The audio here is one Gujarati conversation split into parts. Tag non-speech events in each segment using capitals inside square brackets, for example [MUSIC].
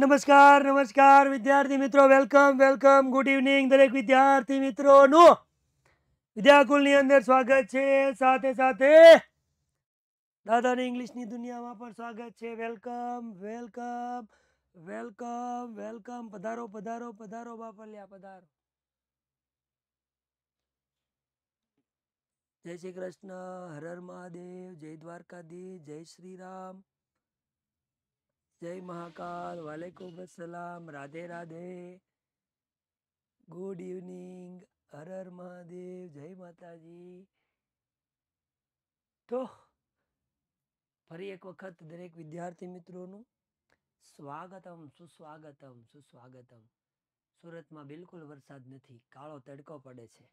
નમસ્કાર નમસ્કાર વિદ્યાર્થી મિત્રો વેલકમ વેલકમ ગુડ ઇવનિંગ દરેક વિદ્યાર્થી મિત્રોનું વિદ્યાકુલની અંદર સ્વાગત છે સાથે સાથે દાદાની ઇંગ્લિશની દુનિયામાં પણ સ્વાગત છે વેલકમ વેલકમ વેલકમ વેલકમ પધારો પધારો પધારો બાપલ્યા પધારો જય શ્રી કૃષ્ણ હર હર મહાદેવ જય દ્વારકાધી જય શ્રી રામ જય મહાકાલ વાલેકુમ સલામ રાધે રાધે ગુડ ઇવનિંગ હર હર મહાદેવ જય માતાજી તો ફરી એક વખત દરેક વિદ્યાર્થી મિત્રોનું સ્વાગતમ સુસ્વાગતમ સુસ્વાગતમ સુરતમાં બિલકુલ વરસાદ નથી કાળો તડકો પડે છે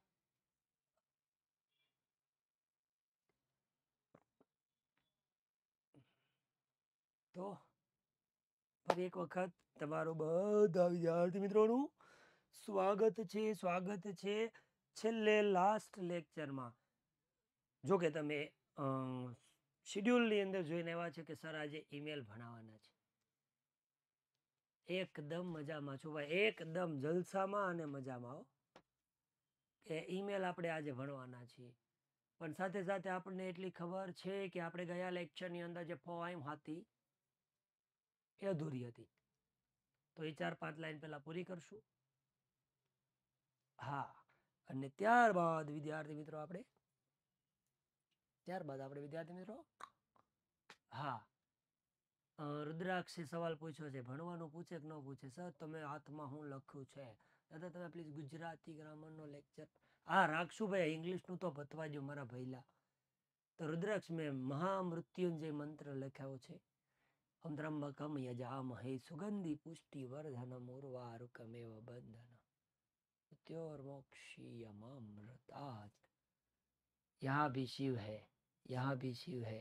તો ફરી એક વખત તમારું બધા વિદ્યાર્થી મિત્રોનું સ્વાગત છે સ્વાગત છે છેલ્લે લાસ્ટ લેક્ચરમાં જો કે તમે શિડ્યુલની અંદર જોઈને આવ્યા છે કે સર આજે ઈમેલ ભણાવવાના છે એકદમ મજામાં છો ભાઈ એકદમ જલસામાં અને મજામાં આવો કે ઈમેલ આપણે આજે ભણવાના છીએ પણ સાથે સાથે આપણને એટલી ખબર છે કે આપણે ગયા લેક્ચરની અંદર જે પોઈમ હતી એ અધૂરી હતી તો એ ચાર પાંચ લાઈન પહેલાં પૂરી કરશું હા અને ત્યારબાદ વિદ્યાર્થી મિત્રો આપણે ત્યારબાદ આપણે વિદ્યાર્થી મિત્રો હા રુદ્રાક્ષે સવાલ પૂછ્યો છે ભણવાનું પૂછે કે ન પૂછે સર તમે હાથમાં હું લખ્યું છે દાદા તમે પ્લીઝ ગુજરાતી ગ્રામરનો લેક્ચર હા રાખશુભાઈ ઇંગ્લિશનું તો પતવાજો મારા ભૈલા તો રુદ્રાક્ષ મેં મહામૃત્યુંજય મંત્ર લખાયો છે ઔદ્રમ્બકમ યજામહે સુગંધિ પુષ્ટિ વર્ધન ઉર્વારુકમેવ બંધન મૃત્યોર્મોક્ષીયમૃતાત यहाँ भी शिव है यहाँ भी शिव है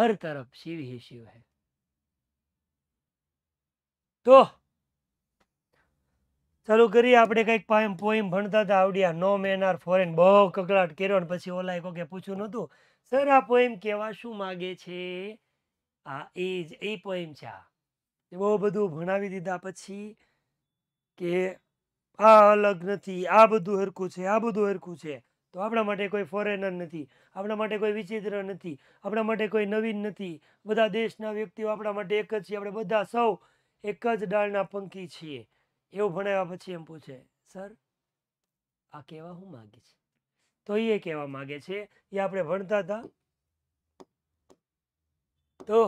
हर तरफ शिव ही शिव है તો ચાલુ કરીએ આપણે કંઈક પાયમ પોઈમ ભણતા હતા આવડ્યા નો મેન આર ફોરેન બહુ કકડાટ કર્યો ને પછી ઓલાય કોકે પૂછ્યું નહોતું સર આ પોઈમ કેવા શું માગે છે આ એ જ એ પોઈમ છે આ બહુ બધું ભણાવી દીધા પછી કે આ અલગ નથી આ બધું હરખું છે આ બધું હરખું છે તો આપણા માટે કોઈ ફોરેનર નથી આપણા માટે કોઈ વિચિત્ર નથી આપણા માટે કોઈ નવીન નથી બધા દેશના વ્યક્તિઓ આપણા માટે એક જ છે આપણે બધા સૌ એક જ ડાળના પંખી છીએ એવું ભણાવ્યા પછી એમ પૂછે સર આ કહેવા હું માગે છે તો એ કહેવા માગે છે એ આપણે ભણતા હતા તો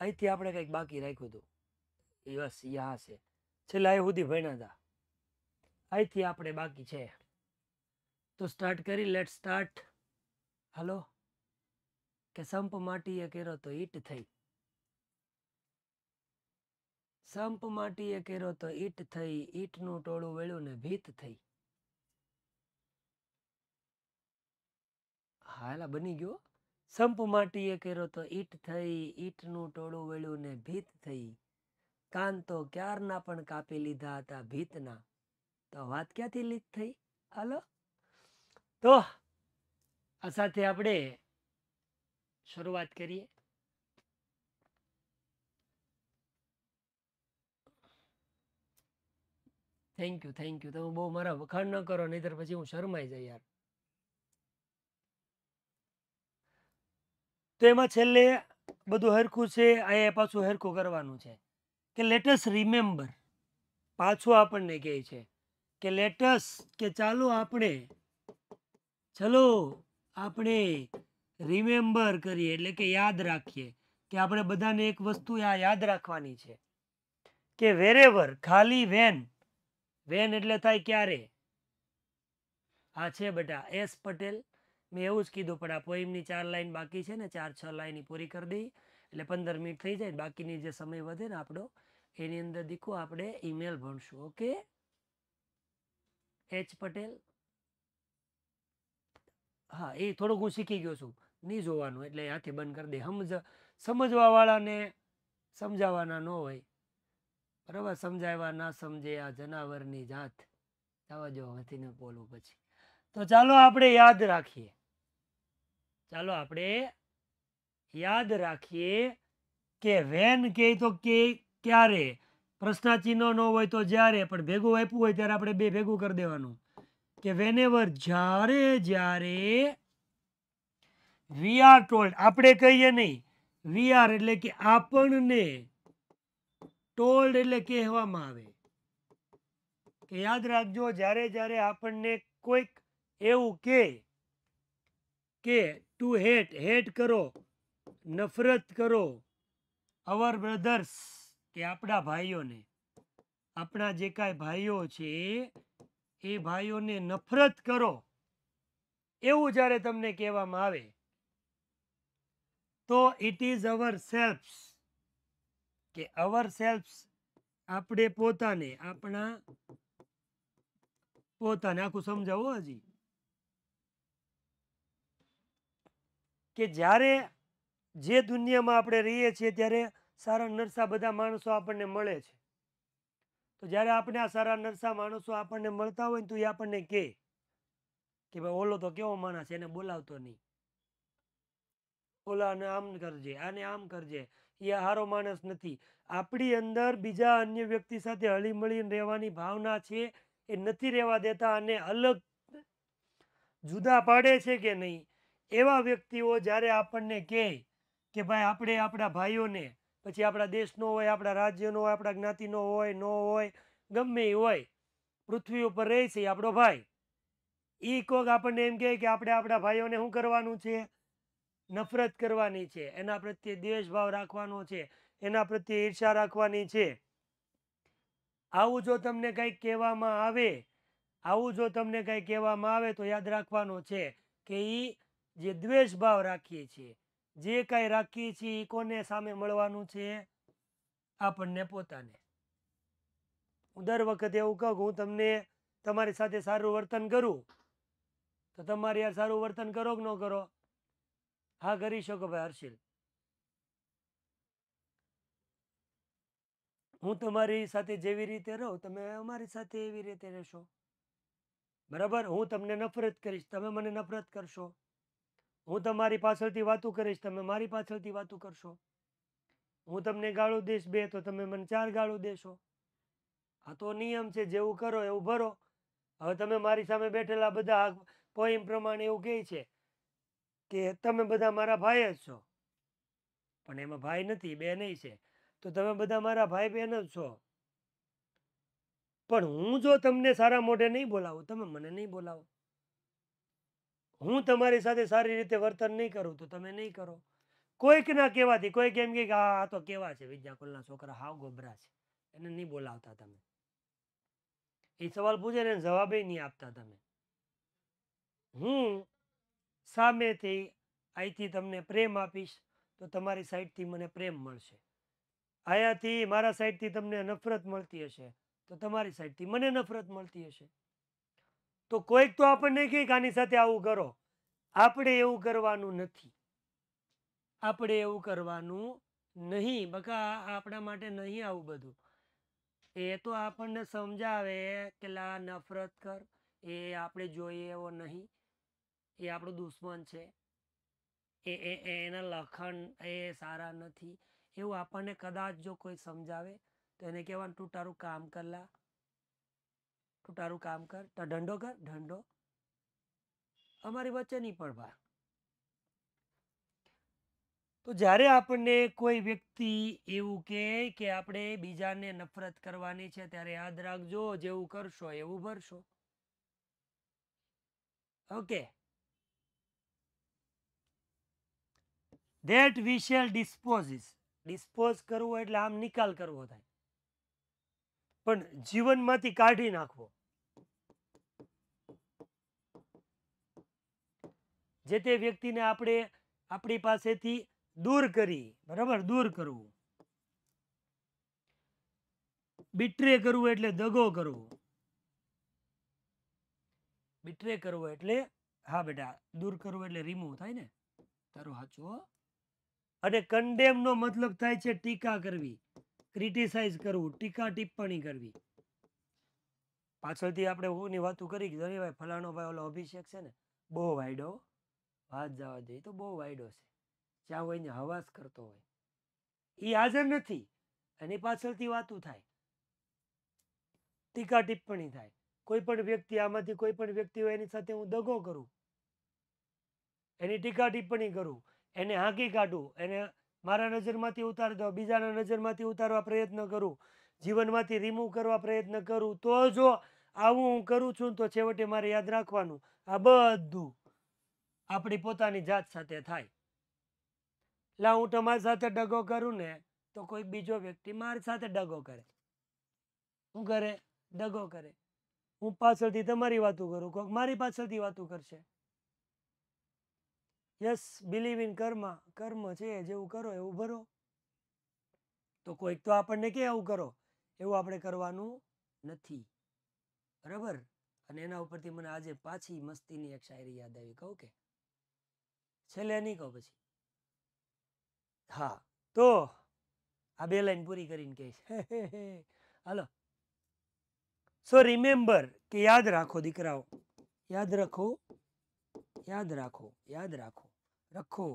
અહીંથી આપણે કંઈક બાકી રાખ્યું હતું એ બસ યા છેલ્લા એ સુધી હતા અહીંથી આપણે બાકી છે તો સ્ટાર્ટ કરી લેટ સ્ટાર્ટ હલો કે સંપ માટીએ કેરો તો ઈટ થઈ સંપ માટીએ કેરો તો ઈટ થઈ ઈટનું ટોળું વેળ્યું ને ભીત થઈ હા હાલા બની ગયો સંપ માટીએ કર્યો તો ઈટ થઈ ઈટનું ટોળું વળ્યું ને ભીત થઈ કાન તો ક્યારના પણ કાપી લીધા હતા ભીતના તો વાત ક્યાંથી લીક થઈ હાલો તો આ સાથે આપણે શરૂઆત કરીએ થેન્ક યુ થેન્ક યુ તમે બહુ મારા વખાણ ન કરો નહીતર પછી હું શરમાઈ જાય યાર તો એમાં છેલ્લે બધું હરખું છે આ પાછું હરખું કરવાનું છે કે લેટસ રિમેમ્બર પાછું આપણને કહે છે કે લેટસ કે ચાલો આપણે ચલો આપણે રિમેમ્બર કરીએ એટલે કે યાદ રાખીએ કે આપણે બધાને એક વસ્તુ આ યાદ રાખવાની છે કે વેરેવર ખાલી વેન વેન એટલે થાય ક્યારે આ છે બેટા એસ પટેલ મેં એવું જ કીધું પણ આ પોઈમની ચાર લાઈન બાકી છે ને ચાર છ લાઈન પૂરી કરી દઈ એટલે પંદર મિનિટ થઈ જાય બાકીની જે સમય વધે ને આપણો એની અંદર દીખો આપણે ઈમેલ ભણશું ઓકે એચ પટેલ હા એ થોડુંક હું શીખી ગયો છું નહીં જોવાનું એટલે હાથે બંધ કરી દે સમજ સમજવાવાળાને સમજાવવાના ન હોય બરાબર સમજાવવા ના સમજે આ જનાવરની જાત આવા જો હાથીને બોલું પછી તો ચાલો આપણે યાદ રાખીએ ચાલો આપણે યાદ રાખીએ કે વેન કે તો કે ક્યારે પ્રશ્નાચિહ્નો ન હોય તો જ્યારે પણ ભેગું આપ્યું હોય ત્યારે આપણે બે ભેગું કરી દેવાનું કે વેનેવર જ્યારે જ્યારે વી આર ટોલ્ડ આપણે કહીએ નહીં વી આર એટલે કે આપણને ટોલ્ડ એટલે કહેવામાં આવે કે યાદ રાખજો જ્યારે જ્યારે આપણને કોઈક એવું કે ટુ હેટ હેટ કરો નફરત કરો અવર બ્રધર્સ કે આપણા ભાઈઓને આપણા જે કાંઈ ભાઈઓ છે એ ભાઈઓને નફરત કરો એવું જ્યારે તમને કહેવામાં આવે તો ઇટ ઇઝ અવર સેલ્ફ્સ કે અવર સેલ્ફ્સ આપણે પોતાને આપણા પોતાને આખું સમજાવો હજી કે જ્યારે જે દુનિયામાં આપણે રહીએ છીએ ત્યારે સારા નરસા બધા માણસો આપણને મળે છે તો જ્યારે આપણે આ સારા નરસા માણસો આપણને મળતા હોય ને તો એ આપણને કહે કે ભાઈ ઓલો તો કેવો માણસ એને બોલાવતો નહીં ઓલાને આમ કરજે આને આમ કરજે એ સારો માણસ નથી આપણી અંદર બીજા અન્ય વ્યક્તિ સાથે હળીમળીને રહેવાની ભાવના છે એ નથી રહેવા દેતા અને અલગ જુદા પાડે છે કે નહીં એવા વ્યક્તિઓ જ્યારે આપણને કહે કે ભાઈ આપણે આપણા ભાઈઓને પછી આપણા દેશનો હોય આપણા રાજ્યનો હોય આપણા જ્ઞાતિનો હોય ન હોય ગમે એ હોય પૃથ્વી ઉપર રહે છે આપણો ભાઈ એ કોક આપણને એમ કહે કે આપણે આપણા ભાઈઓને શું કરવાનું છે નફરત કરવાની છે એના પ્રત્યે દ્વેષભાવ રાખવાનો છે એના પ્રત્યે ઈર્ષા રાખવાની છે આવું જો તમને કંઈક કહેવામાં આવે આવું જો તમને કંઈ કહેવામાં આવે તો યાદ રાખવાનો છે કે એ જે દ્વેષ ભાવ રાખીએ છીએ જે કાંઈ રાખીએ છીએ એ કોને સામે મળવાનું છે આપણને પોતાને હું દર વખતે એવું કહું હું તમને તમારી સાથે સારું વર્તન કરું તો તમારે યાર સારું વર્તન કરો કે ન કરો હા કરી શકો ભાઈ હર્ષિલ હું તમારી સાથે જેવી રીતે રહું તમે અમારી સાથે એવી રીતે રહેશો બરાબર હું તમને નફરત કરીશ તમે મને નફરત કરશો હું તમારી પાછળથી વાતો કરીશ તમે મારી પાછળથી વાતું કરશો હું તમને ગાળું દઈશ બે તો તમે મને ચાર ગાળું દેશો આ તો નિયમ છે જેવું કરો એવું ભરો હવે તમે મારી સામે બેઠેલા બધા પોઈમ પ્રમાણે એવું કહે છે કે તમે બધા મારા ભાઈ જ છો પણ એમાં ભાઈ નથી બહેનય છે તો તમે બધા મારા ભાઈ બહેન જ છો પણ હું જો તમને સારા મોઢે નહીં બોલાવું તમે મને નહીં બોલાવો હું તમારી સાથે સારી રીતે વર્તન નહીં કરું તો તમે નહીં કરો કોઈકના કહેવાથી કોઈક એમ કે આ તો કેવા છે વિદ્યાકુલના છોકરા હાવ ગોબરા છે એને નહીં બોલાવતા તમે એ સવાલ પૂછે ને જવાબે નહીં આપતા તમે હું સામેથી અહીંથી તમને પ્રેમ આપીશ તો તમારી સાઈડથી મને પ્રેમ મળશે આયાથી મારા સાઈડથી તમને નફરત મળતી હશે તો તમારી સાઈડથી મને નફરત મળતી હશે તો કોઈક તો આપણને કહે કે આની સાથે આવું કરો આપણે એવું કરવાનું નથી આપણે એવું કરવાનું નહીં બકા આપણા માટે નહીં આવું બધું એ તો આપણને સમજાવે કે લા નફરત કર એ આપણે જોઈએ એવો નહીં એ આપણો દુશ્મન છે એ એ એના લખણ એ સારા નથી એવું આપણને કદાચ જો કોઈ સમજાવે તો એને કહેવાનું તું તારું કામ કરલા તું તારું કામ કર તાર ધંધો કર ધંધો અમારી વચ્ચે નહીં પડવા તો જ્યારે આપણને કોઈ વ્યક્તિ એવું કહે કે આપણે બીજાને નફરત કરવાની છે ત્યારે યાદ રાખજો જેવું કરશો એવું ભરશો okay that we shall dispose dispose કરવું એટલે આમ નિકાલ કરવો થાય પણ જીવનમાંથી કાઢી નાખવો જે તે વ્યક્તિને આપણે આપણી પાસેથી દૂર કરી બરાબર દૂર કરવું બિટ્રે કરવું એટલે દગો કરવો બિટ્રે કરવો એટલે હા બેટા દૂર કરવો એટલે રિમૂવ થાય ને તારું સાચું અને કન્ડેમનો મતલબ થાય છે ટીકા કરવી ક્રિટિસાઇઝ કરવું ટીકા ટિપ્પણી કરવી પાછળથી આપણે ઓની વાતો કરી કે અરે ભાઈ ફલાણો ભાઈ ઓલો અભિષેક છે ને બહુ વાયડો વાત જવા દઈએ તો બહુ વાયડો છે જ્યાં હોય ને હવાસ કરતો હોય એ હાજર નથી એની પાછળથી વાતું થાય ટીકા ટિપ્પણી થાય કોઈ પણ વ્યક્તિ આમાંથી કોઈ પણ વ્યક્તિ હોય એની સાથે હું દગો કરું એની ટીકા ટિપ્પણી કરું એને હાંકી કાઢું એને મારા નજરમાંથી ઉતારી દો બીજાના નજરમાંથી ઉતારવા પ્રયત્ન કરું જીવનમાંથી રિમૂવ કરવા પ્રયત્ન કરું તો જો આવું હું કરું છું તો છેવટે મારે યાદ રાખવાનું આ બધું આપણી પોતાની જાત સાથે થાય લા હું તમારી સાથે ડગો કરું ને તો કોઈ બીજો વ્યક્તિ મારી સાથે ડગો કરે હું કરે ડગો કરે હું પાછળથી તમારી વાતો કરું કોઈક મારી પાછળથી વાતો કરશે યસ બિલીવ ઇન કર્મ કર્મ છે જેવું કરો એવું ભરો તો કોઈક તો આપણને કે આવું કરો એવું આપણે કરવાનું નથી બરાબર અને એના ઉપરથી મને આજે પાછી મસ્તીની એક શાયરી યાદ આવી કહું કે છેલ્લે નહીં કહું પછી હા તો આ બે લાઈન પૂરી કરીને કહીશ [LAUGHS] હાલો સો રિમેમ્બર કે યાદ રાખો દીકરાઓ યાદ રાખો યાદ રાખો યાદ રાખો રખો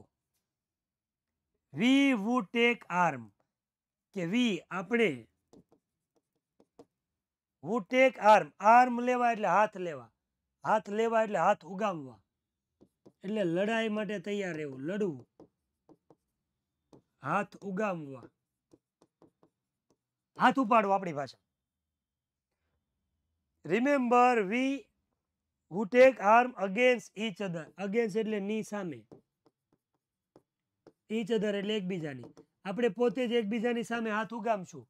વી વુ ટેક આર્મ કે વી આપણે વુ ટેક આર્મ આર્મ લેવા એટલે હાથ લેવા હાથ લેવા એટલે હાથ ઉગામવા એટલે લડાઈ માટે તૈયાર રહેવું લડવું હાથ ઉગામવા હાથ ઉપાડવો આપણી ભાષા remember we who take arm against each other against એટલે ની સામે ઈચ અધર એટલે એકબીજાની આપણે પોતે જ એકબીજાની સામે હાથ ઉગામશું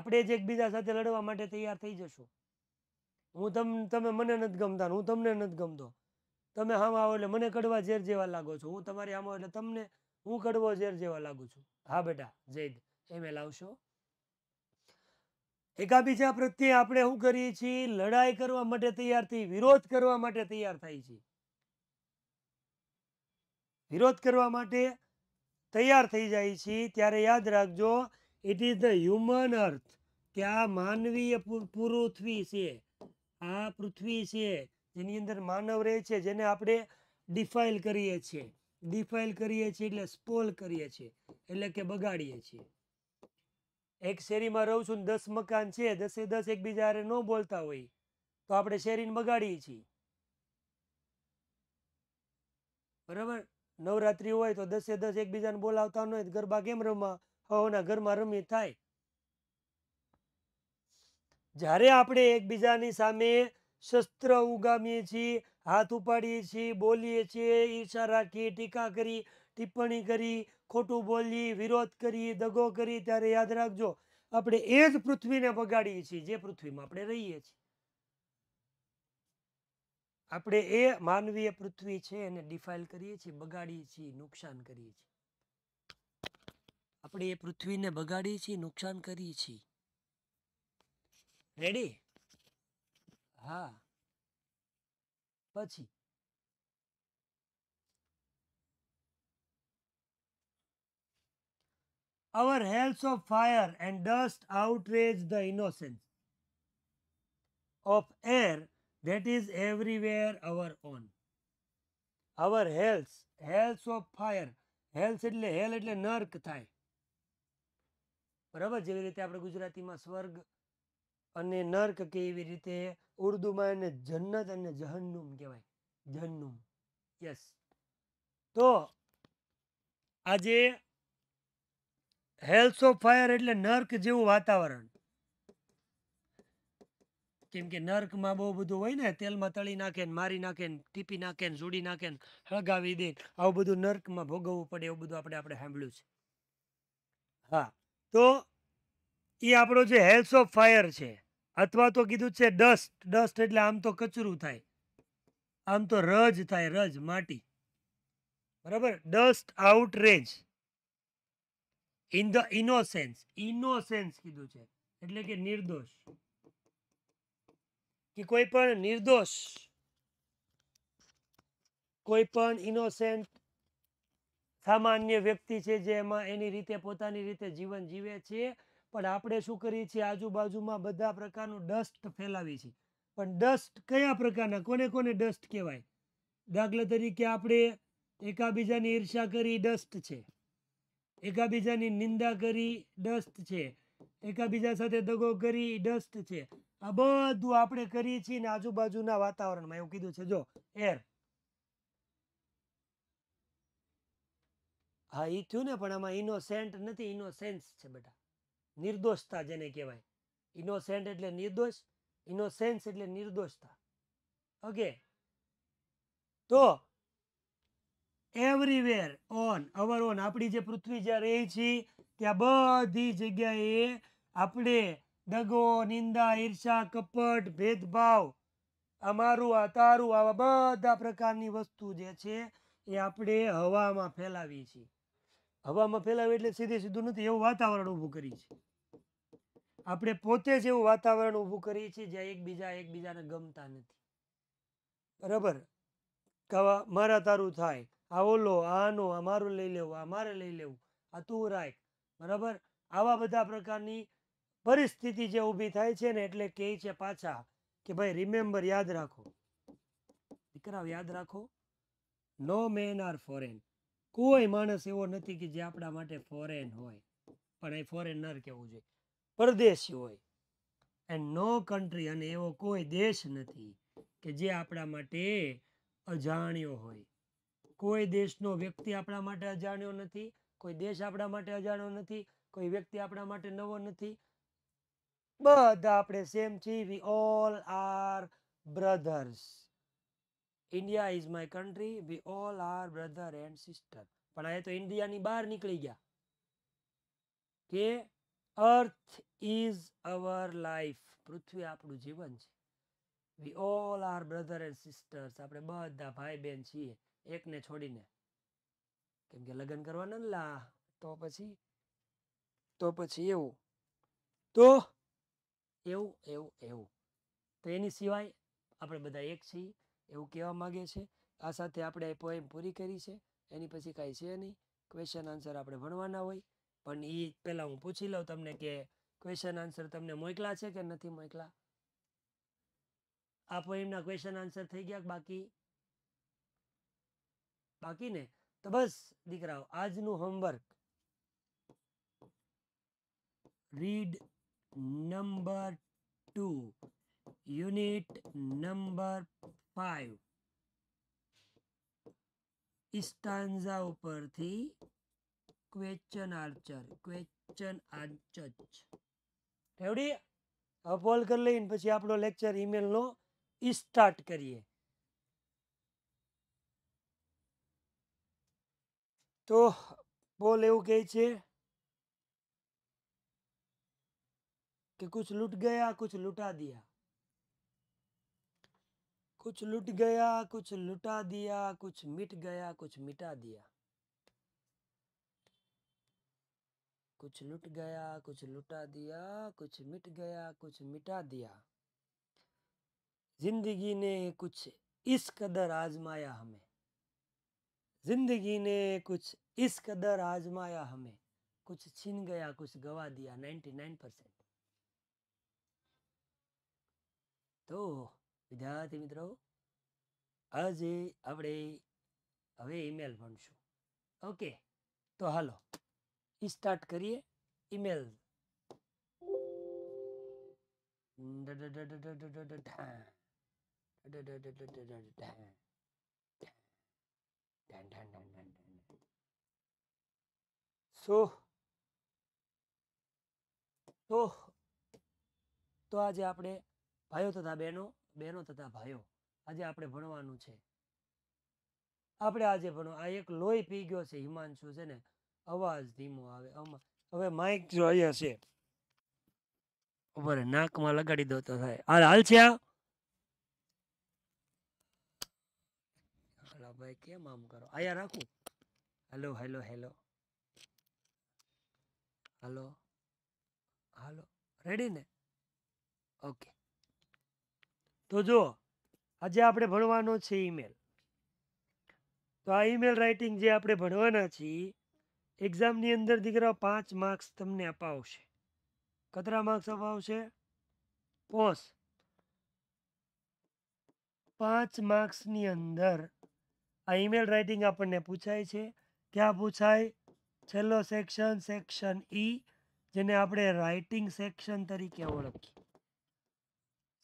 આપણે જ એકબીજા સાથે લડવા માટે તૈયાર થઈ જશું હું તમ તમે મને નથી ગમતા હું તમને નથી ગમતો તમે આમ આવો એટલે મને કડવા ઝેર જેવા લાગો છો હું તમારી આમ એટલે તમને હું કડવો ઝેર જેવા લાગુ છું હા બેટા જૈદ એમ લાવશો એકાબીજા પ્રત્યે આપણે શું કરીએ છીએ લડાઈ કરવા માટે તૈયાર થઈ વિરોધ કરવા માટે તૈયાર થાય છે વિરોધ કરવા માટે તૈયાર થઈ જાય છે ત્યારે યાદ રાખજો it is the human earth કે આ માનવીય પૃથ્વી છે આ પૃથ્વી છે જેની અંદર માનવ રહે છે જેને આપણે ડિફાઇલ કરીએ છીએ ડિફાઇલ કરીએ છીએ એટલે સ્પોલ કરીએ છીએ એટલે કે બગાડીએ છીએ એક શેરીમાં રહું છું દસ મકાન છે દસે દસ એકબીજા ન બોલતા હોય તો આપણે શેરીને બગાડીએ છીએ બરાબર નવરાત્રી હોય તો દસે દસ એકબીજાને બોલાવતા હોય ગરબા કેમ રમવા હવના ઘરમાં રમી થાય જ્યારે આપણે એકબીજાની સામે શસ્ત્ર ઉગામીએ છીએ હાથ ઉપાડીએ છીએ બોલીએ છીએ ઈર્ષા રાખીએ ટીકા કરી ટિપ્પણી કરી ખોટું બોલી વિરોધ કરી દગો કરી ત્યારે યાદ રાખજો આપણે એ જ પૃથ્વીને બગાડીએ છીએ જે પૃથ્વીમાં આપણે રહીએ છીએ આપણે એ માનવીય પૃથ્વી છે એને ડિફાઇલ કરીએ છીએ બગાડીએ છીએ નુકસાન કરીએ છીએ આપણે એ પૃથ્વીને બગાડીએ છીએ નુકસાન કરીએ છીએ રેડી હા પછી our hells of fire and dust outweighs the innocence of air that is everywhere our own our hells hells of fire hells એટલે હેલ એટલે નર્ક થાય બરાબર જેવી રીતે આપણે ગુજરાતીમાં સ્વર્ગ અને નર્ક કે એવી રીતે ઉર્દુમાં એને જન્નત અને જહન્નુમ કહેવાય જહન્નુમ યસ તો આજે હેલ્થ ઓફ ફાયર એટલે નર્ક જેવું વાતાવરણ કેમ કે નર્કમાં બહુ બધું હોય ને તેલમાં તળી નાખે ને મારી નાખે ને ટીપી નાખે ને જોડી નાખે ને હળગાવી દે આવું બધું નર્કમાં ભોગવવું પડે એવું બધું આપણે આપણે સાંભળ્યું છે હા તો એ આપણો જે હેલ્સ ઓફ ફાયર છે અથવા તો કીધું છે ડસ્ટ ડસ્ટ એટલે આમ તો કચરું થાય આમ તો રજ થાય રજ માટી બરાબર dust out outrage in the innocence innocence કીધું છે એટલે કે નિર્દોષ કે કોઈ પણ નિર્દોષ કોઈ પણ ઇનોસેન્ટ સામાન્ય વ્યક્તિ છે જે એમાં એની રીતે પોતાની રીતે જીવન જીવે છે પણ આપણે શું કરીએ છીએ આજુબાજુમાં બધા પ્રકારનું ડસ્ટ ફેલાવી છે પણ ડસ્ટ કયા પ્રકારના કોને કોને ડસ્ટ કહેવાય દાખલા તરીકે આપણે એકાબીજાની ઈર્ષા કરી ડસ્ટ છે એકાબીજાની નિંદા કરી ડસ્ટ છે એકાબીજા સાથે દગો કરી ડસ્ટ છે આ બધું આપણે કરીએ છીએ ને આજુબાજુના વાતાવરણમાં એવું કીધું છે જો એર હા એ થયું ને પણ આમાં ઇનોસેન્ટ નથી ઇનોસેન્સ છે બેટા નિર્દોષતા જેને કહેવાય ઇનોસેન્ટ એટલે નિર્દોષ ઇનોસેન્સ એટલે નિર્દોષતા ઓકે તો એવરીવેર ઓન અવર ઓન આપણી જે પૃથ્વી જ્યાં રહી છીએ ત્યાં બધી જગ્યાએ આપણે દગો નિંદા ઈર્ષા કપટ ભેદભાવ અમારું આ તારું આવા બધા પ્રકારની વસ્તુ જે છે એ આપણે હવામાં ફેલાવી છીએ હવામાં ફેલાવી એટલે સીધે સીધું નથી એવું વાતાવરણ ઊભું કરી છે આપણે પોતે જ એવું વાતાવરણ ઊભું કરીએ છીએ જ્યાં એકબીજા એકબીજાને ગમતા નથી બરાબર કવા મારા તારું થાય આ ઓલો આનો અમારું લઈ લેવું અમારે લઈ લેવું આ તું રાખ બરાબર આવા બધા પ્રકારની પરિસ્થિતિ જે ઊભી થાય છે ને એટલે કહે છે પાછા કે ભાઈ રિમેમ્બર યાદ રાખો દીકરાઓ યાદ રાખો નો મેન આર ફોરેન કોઈ માણસ એવો નથી કે જે આપણા માટે ફોરેન હોય પણ એ ફોરેનર કહેવું જોઈએ પરદેશી હોય એન્ડ નો કન્ટ્રી અને એવો કોઈ દેશ નથી કે જે આપણા માટે અજાણ્યો હોય કોઈ દેશનો વ્યક્તિ આપણા માટે અજાણ્યો નથી કોઈ દેશ આપણા માટે અજાણ્યો નથી કોઈ વ્યક્તિ આપણા માટે નવો નથી બધા આપણે સેમ છીએ we all are brothers India is my country we all are brother and sister પણ હવે તો ઇન્ડિયાની બહાર નીકળી ગયા કે અર્થ ઇઝ અવર લાઈફ પૃથ્વી આપણું જીવન છે we all are brother and sisters આપણે બધા ભાઈ બહેન છીએ એકને છોડીને કેમ કે લગ્ન કરવાના લા તો પછી તો પછી એવું તો એવું એવું એવું તો એની સિવાય આપણે બધા એક છીએ એવું કહેવા માગે છે આ સાથે આપણે એ પોએમ પૂરી કરી છે એની પછી કાંઈ છે નહીં ક્વેશ્ચન આન્સર આપણે ભણવાના હોય પણ એ પહેલાં હું પૂછી લઉં તમને કે ક્વેશ્ચન આન્સર તમને મોકલા છે કે નથી મોકલા આ પોએમના ક્વેશ્ચન આન્સર થઈ ગયા બાકી બાકી ને તો બસ દીકરાઓ આજનું homework read number 2 unit number 5 stanza ઉપરથી ક્વેશ્ચન આન્સર ક્વેશ્ચન આન્સર રેવડી હવે પોલ કરી લઈને પછી આપણો લેક્ચર ઈમેલનો સ્ટાર્ટ કરીએ તો પોલ એવું કહે છે कि कुछ लुट गया कुछ लुटा दिया कुछ लुट गया कुछ लुटा दिया कुछ मिट गया कुछ मिटा दिया कुछ लुट गया कुछ लुटा दिया कुछ मिट गया कुछ मिटा दिया जिंदगी ने कुछ इस कदर आजमाया हमें जिंदगी ने कुछ इस कदर आजमाया हमें कुछ छीन गया कुछ गवा दिया नाइन परसेंट તો વિદ્યાર્થી મિત્રો આજે આપણે હવે ઈમેલ ભણશું ઓકે તો હાલો ઈ સ્ટાર્ટ કરીએ ઈમેલ સો તો તો આજે આપણે ભાઈઓ તથા બહેનો બહેનો તથા ભાઈઓ આજે આપણે ભણવાનું છે આપણે આજે ભણો આ એક લોહી પી ગયો છે હિમાંશુ છે ને અવાજ ધીમો આવે હવે માઇક જો અહીંયા છે ઉભરે નાકમાં લગાડી દો તો થાય હાલ હાલ છે આ ભાઈ કેમ આમ કરો અહીંયા રાખું hello hello hello hello hello ready ને ઓકે તો જો આજે આપણે ભણવાનો છે ઈમેલ તો આ ઈમેલ રાઇટિંગ જે આપણે ભણવાના છીએ એક્ઝામની અંદર દીકરા પાંચ માર્ક્સ તમને અપાવશે કતરા માર્ક્સ અપાવશે પોસ પાંચ માર્ક્સની અંદર આ ઈમેલ રાઇટિંગ આપણને પૂછાય છે ક્યાં પૂછાય છેલ્લો સેક્શન સેક્શન ઈ જેને આપણે રાઇટિંગ સેક્શન તરીકે ઓળખીએ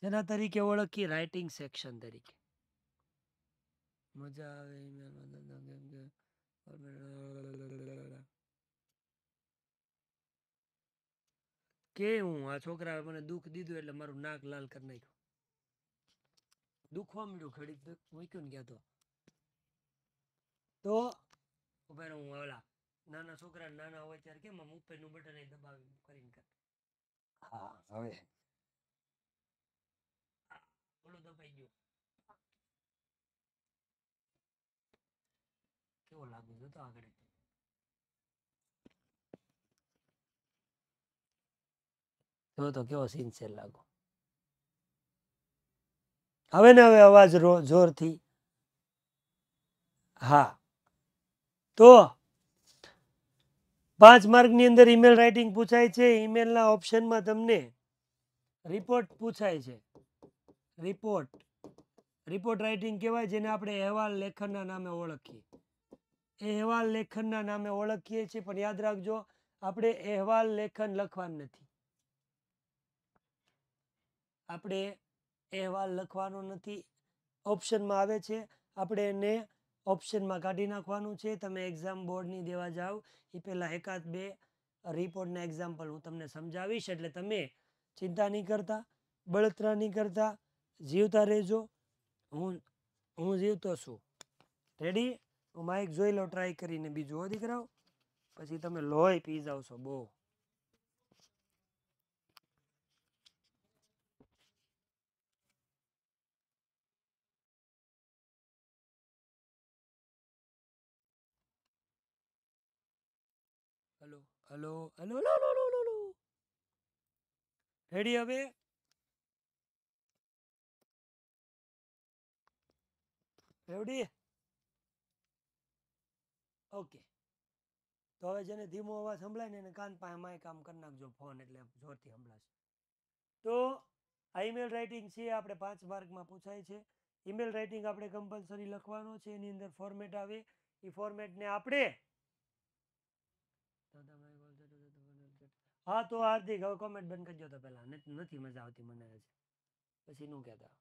જેના તરીકે ઓળખીએ રાઇટિંગ સેક્શન તરીકે મજા આવે કે હું આ છોકરાએ મને દુઃખ દીધું એટલે મારું નાક લાલ કરી નાખ્યું દુખવા મળ્યું ખડી મૂક્યું ને ગયા તો ઉભેર હું ઓલા નાના છોકરા નાના હોય ત્યારે કેમ ઉપર નું બટન એ દબાવી કરીને કર હા હવે દબાઈ ગયો કેવો લાગુ જો તો આગળ જો તો કેવો સિન્સિયર લાગો હવે ને હવે અવાજ જોરથી હા તો પાંચ માર્કની અંદર ઈમેલ રાઇટિંગ પૂછાય છે ઈમેલના ઓપ્શનમાં તમને રિપોર્ટ પૂછાય છે રિપોર્ટ રિપોર્ટ રાઇટિંગ કહેવાય જેને આપણે અહેવાલ લેખનના નામે ઓળખીએ એ અહેવાલ લેખનના નામે ઓળખીએ છીએ પણ યાદ રાખજો આપણે અહેવાલ લેખન લખવાનું નથી આપણે અહેવાલ લખવાનો નથી ઓપ્શનમાં આવે છે આપણે એને ઓપ્શનમાં કાઢી નાખવાનું છે તમે એક્ઝામ બોર્ડની દેવા જાઓ એ પહેલાં એકાદ બે રિપોર્ટના એક્ઝામ્પલ હું તમને સમજાવીશ એટલે તમે ચિંતા નહીં કરતા બળતરા નહીં કરતા જીવતા રહેજો હું હું જીવતો છું રેડી હું માઇક જોઈ લો ટ્રાય કરીને બીજું હો દીકરાઓ પછી તમે લોહી પી જાઓ છો બહુ hello hello hello hello hello hello ready હવે રેવડી ઓકે તો હવે જેને ધીમો અવાજ સંભળાય ને એને કાન પાસે માય કામ કરી નાખજો ફોન એટલે જોરથી સંભળાશે તો આ ઈમેલ રાઇટિંગ છે આપણે પાંચ માર્કમાં પૂછાય છે ઈમેલ રાઇટિંગ આપણે કમ્પલસરી લખવાનો છે એની અંદર ફોર્મેટ આવે એ ફોર્મેટને આપણે હા તો હાર્દિક હવે કોમેન્ટ બંધ કરજો તો પહેલાં નથી મજા આવતી મને પછી નું કહેતા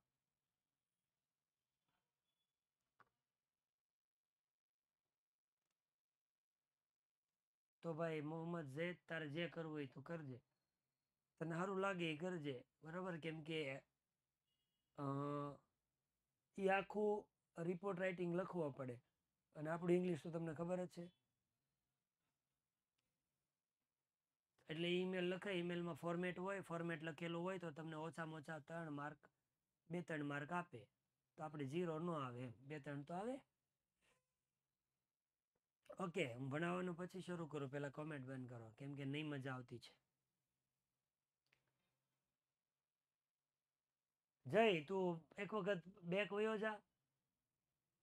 તો ભાઈ મોહમ્મદ ઝૈદ તારે જે કરવું હોય તો કરજે તને સારું લાગે એ કરજે બરાબર કેમ કે એ આખું રિપોર્ટ રાઇટિંગ લખવા પડે અને આપણું ઇંગ્લિશ તો તમને ખબર જ છે એટલે ઈમેલ લખાય ઈમેલમાં ફોર્મેટ હોય ફોર્મેટ લખેલું હોય તો તમને ઓછામાં ઓછા ત્રણ માર્ક બે ત્રણ માર્ક આપે તો આપણે જીરો ન આવે બે ત્રણ તો આવે ઓકે હું ભણાવવાનું પછી શરૂ કરું પહેલાં કોમેન્ટ બંધ કરો કેમ કે નહીં મજા આવતી છે જય તું એક વખત બેક વયો જા